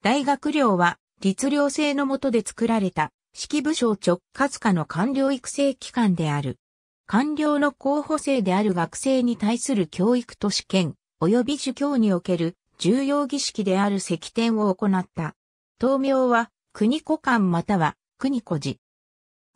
大学寮は、律令制の下で作られた、式部省直轄下の官僚育成機関である。官僚の候補生である学生に対する教育と試験、及び儒教における重要儀式である石典を行った。東名は、国古館または、国古寺。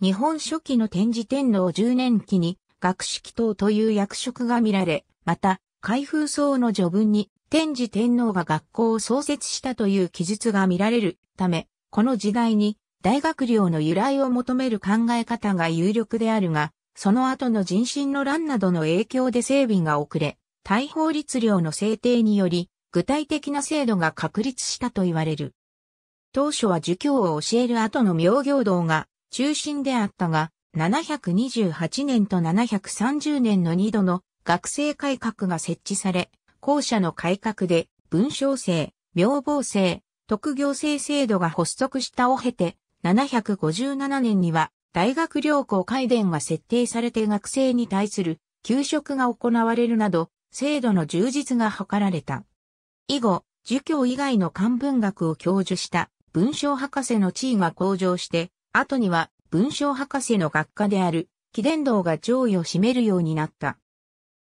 日本初期の天智天皇10年期に、学識等という役職が見られ、また、開封僧の序文に、天智天皇が学校を創設したという記述が見られるため、この時代に大学寮の由来を求める考え方が有力であるが、その後の人心の乱などの影響で整備が遅れ、大法律寮の制定により、具体的な制度が確立したと言われる。当初は儒教を教える後の明行道が中心であったが、728年と730年の2度の学生改革が設置され、校舎の改革で、文章制、名房制、特行制制度が発足したを経て、757年には、大学良校改伝が設定されて学生に対する給食が行われるなど、制度の充実が図られた。以後、儒教以外の漢文学を教授した文章博士の地位が向上して、後には文章博士の学科である、紀伝道が上位を占めるようになった。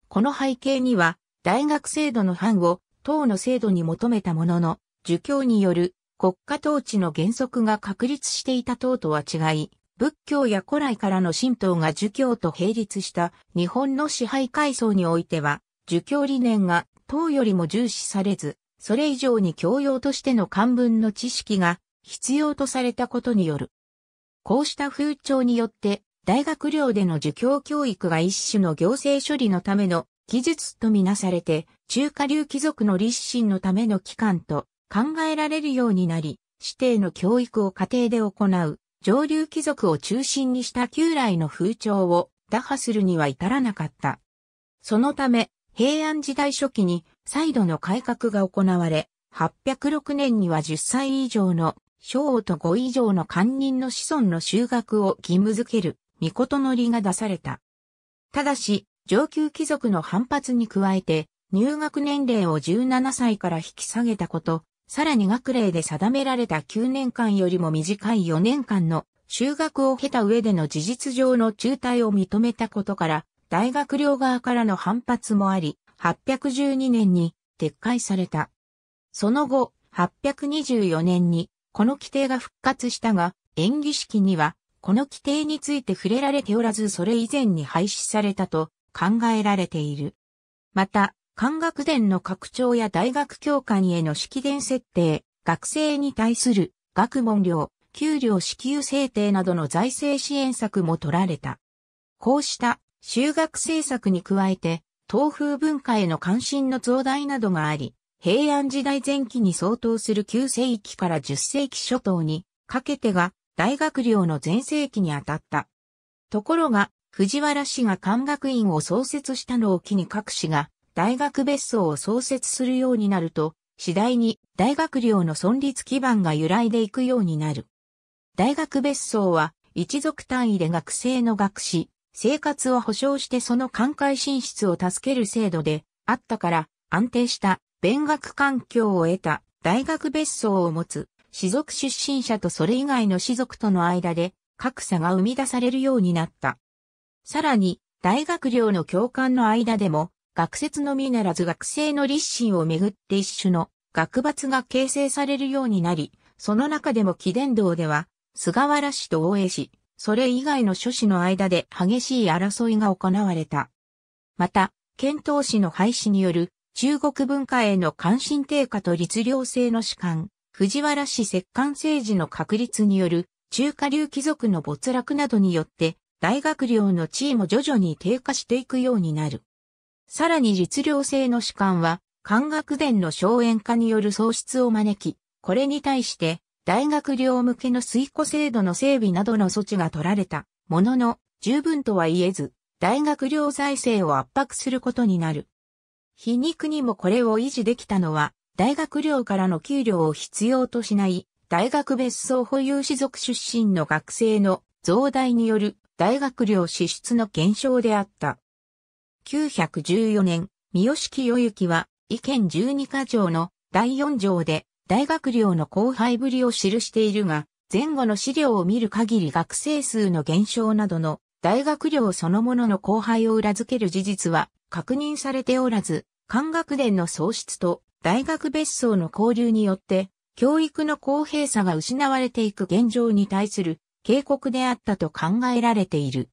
この背景には、大学制度の範を党の制度に求めたものの、儒教による国家統治の原則が確立していた党とは違い、仏教や古来からの神道が儒教と並立した日本の支配階層においては、儒教理念が党よりも重視されず、それ以上に教養としての漢文の知識が必要とされたことによる。こうした風潮によって、大学寮での儒教教育が一種の行政処理のための技術とみなされて、中華流貴族の立身のための機関と考えられるようになり、指定の教育を家庭で行う、上流貴族を中心にした旧来の風潮を打破するには至らなかった。そのため、平安時代初期に再度の改革が行われ、806年には10歳以上の小王と5以上の官人の子孫の修学を義務づける、御事の理が出された。ただし、上級貴族の反発に加えて、入学年齢を17歳から引き下げたこと、さらに学齢で定められた9年間よりも短い4年間の修学を経た上での事実上の中退を認めたことから、大学寮側からの反発もあり、812年に撤回された。その後、824年にこの規定が復活したが、演技式にはこの規定について触れられておらずそれ以前に廃止されたと考えられている。また、官学伝の拡張や大学教官への式伝設定、学生に対する学問料、給料支給制定などの財政支援策も取られた。こうした修学政策に加えて、東風文化への関心の増大などがあり、平安時代前期に相当する9世紀から10世紀初頭にかけてが大学寮の前世紀にあたった。ところが、藤原氏が漢学院を創設したのを機に各氏が大学別荘を創設するようになると、次第に大学寮の存立基盤が揺らいでいくようになる。大学別荘は一族単位で学生の学士、生活を保障してその寛解進出を助ける制度であったから安定した勉学環境を得た大学別荘を持つ士族出身者とそれ以外の士族との間で格差が生み出されるようになった。さらに、大学寮の教官の間でも、学説のみならず学生の立身をめぐって一種の学伐が形成されるようになり、その中でも貴殿堂では、菅原氏と大江氏、それ以外の諸氏の間で激しい争いが行われた。また、遣唐使の廃止による中国文化への関心低下と律令制の主観、藤原氏摂関政治の確立による中華流貴族の没落などによって大学寮の地位も徐々に低下していくようになる。さらに実令制の主観は、官学伝の荘園化による喪失を招き、これに対して、大学寮向けの水庫制度の整備などの措置が取られた、ものの、十分とは言えず、大学寮財政を圧迫することになる。皮肉にもこれを維持できたのは、大学寮からの給料を必要としない、大学別荘保有士族出身の学生の増大による大学寮支出の減少であった。914年、三好清行は、意見12課条の第4条で、大学寮の後輩ぶりを記しているが、前後の資料を見る限り学生数の減少などの大学寮そのものの後輩を裏付ける事実は確認されておらず、官学殿の喪失と大学別荘の交流によって教育の公平さが失われていく現状に対する警告であったと考えられている。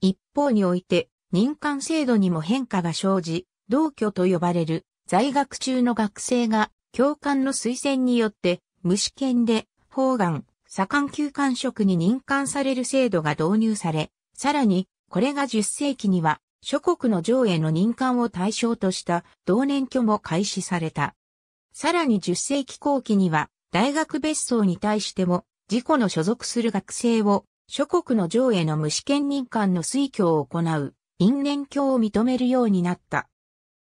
一方において、任官制度にも変化が生じ、同居と呼ばれる在学中の学生が教官の推薦によって無試験で方眼、左官級官職に任官される制度が導入され、さらにこれが10世紀には諸国の上への任官を対象とした同年居も開始された。さらに10世紀後期には大学別荘に対しても自己の所属する学生を諸国の上への無試験任官の推挙を行う、因縁教を認めるようになった。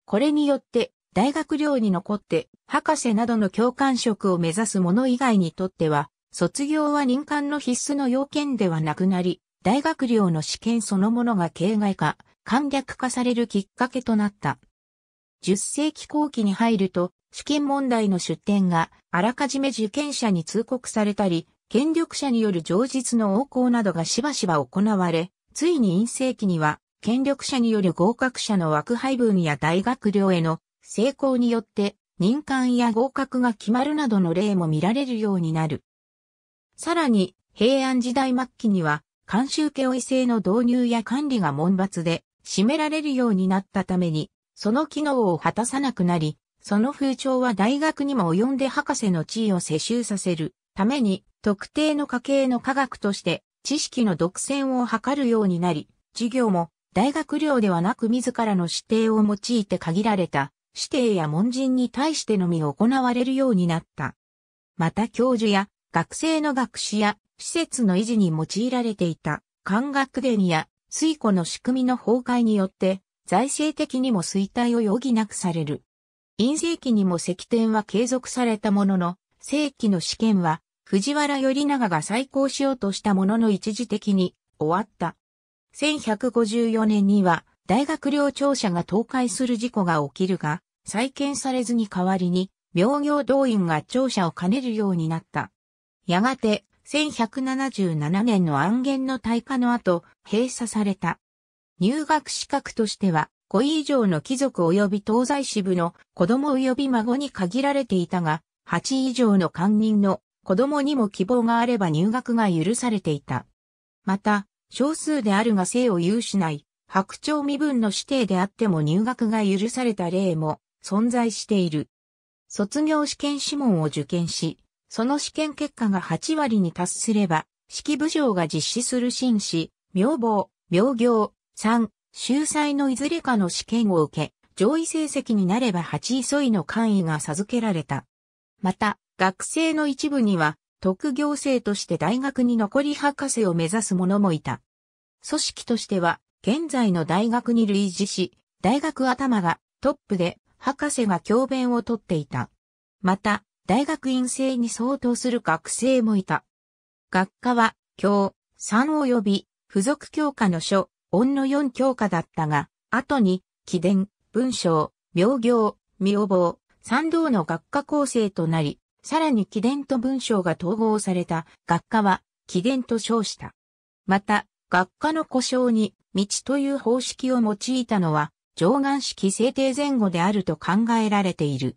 これによって、大学寮に残って、博士などの教官職を目指す者以外にとっては、卒業は任官の必須の要件ではなくなり、大学寮の試験そのものが形外化、簡略化されるきっかけとなった。10世紀後期に入ると、試験問題の出典があらかじめ受験者に通告されたり、権力者による上実の横行などがしばしば行われ、ついに陰性期には、権力者による合格者の枠配分や大学寮への成功によって、任官や合格が決まるなどの例も見られるようになる。さらに、平安時代末期には、監修家を異性の導入や管理が門罰で、占められるようになったために、その機能を果たさなくなり、その風潮は大学にも及んで博士の地位を世襲させるために、特定の家系の科学として知識の独占を図るようになり、授業も大学寮ではなく自らの指定を用いて限られた指定や門人に対してのみ行われるようになった。また教授や学生の学士や施設の維持に用いられていた管学伝や水庫の仕組みの崩壊によって財政的にも衰退を余儀なくされる。陰性期にも石典は継続されたものの、正規の試験は藤原頼長が再興しようとしたものの一時的に終わった。1154年には大学寮庁舎が倒壊する事故が起きるが、再建されずに代わりに、妙行動員が庁舎を兼ねるようになった。やがて、1177年の暗言の退化の後、閉鎖された。入学資格としては、5位以上の貴族及び東西支部の子供及び孫に限られていたが、8位以上の官人の子供にも希望があれば入学が許されていた。また、少数であるが性を有しない、白鳥身分の指定であっても入学が許された例も存在している。卒業試験諮問を受験し、その試験結果が8割に達すれば、式部長が実施する紳士、名簿、名行、三、秀才のいずれかの試験を受け、上位成績になれば8位位の官位が授けられた。また、学生の一部には、特行生として大学に残り博士を目指す者もいた。組織としては、現在の大学に類似し、大学頭がトップで、博士が教鞭をとっていた。また、大学院生に相当する学生もいた。学科は、教、三及び、付属教科の書、音の四教科だったが、後に、記伝、文章、病行、妙望、賛同の学科構成となり、さらに記伝と文章が統合された学科は記伝と称した。また、学科の故障に道という方式を用いたのは上岸式制定前後であると考えられている。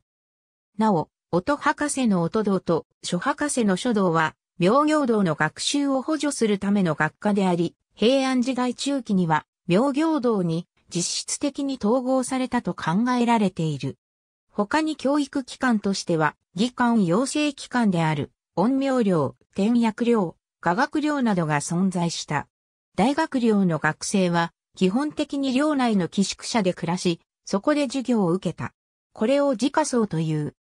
なお、音博士の音道と書博士の書道は、明行道の学習を補助するための学科であり、平安時代中期には、明行道に実質的に統合されたと考えられている。他に教育機関としては、技官養成機関である、音苗寮、転訳寮、科学寮などが存在した。大学寮の学生は、基本的に寮内の寄宿舎で暮らし、そこで授業を受けた。これを自家層という。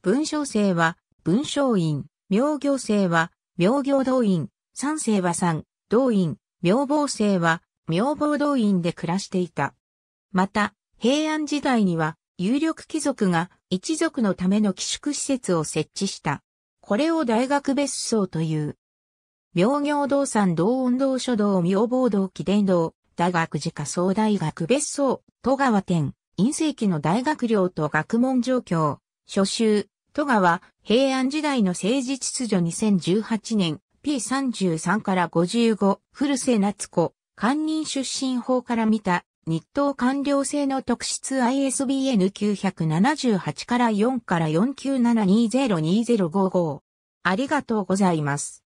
文章生は、文章院、苗行生は、苗行動員、三生は三、動員、苗房生は、苗房動員で暮らしていた。また、平安時代には、有力貴族が一族のための寄宿施設を設置した。これを大学別荘という。明行道山道音道書道明暴道記伝道、大学寺家総大学別荘、戸川店、陰世期の大学寮と学問状況、初秋、戸川、平安時代の政治秩序2018年、P33 から55、古瀬夏子、官人出身法から見た日東官僚制の特質 ISBN978 から4から497202055。ありがとうございます。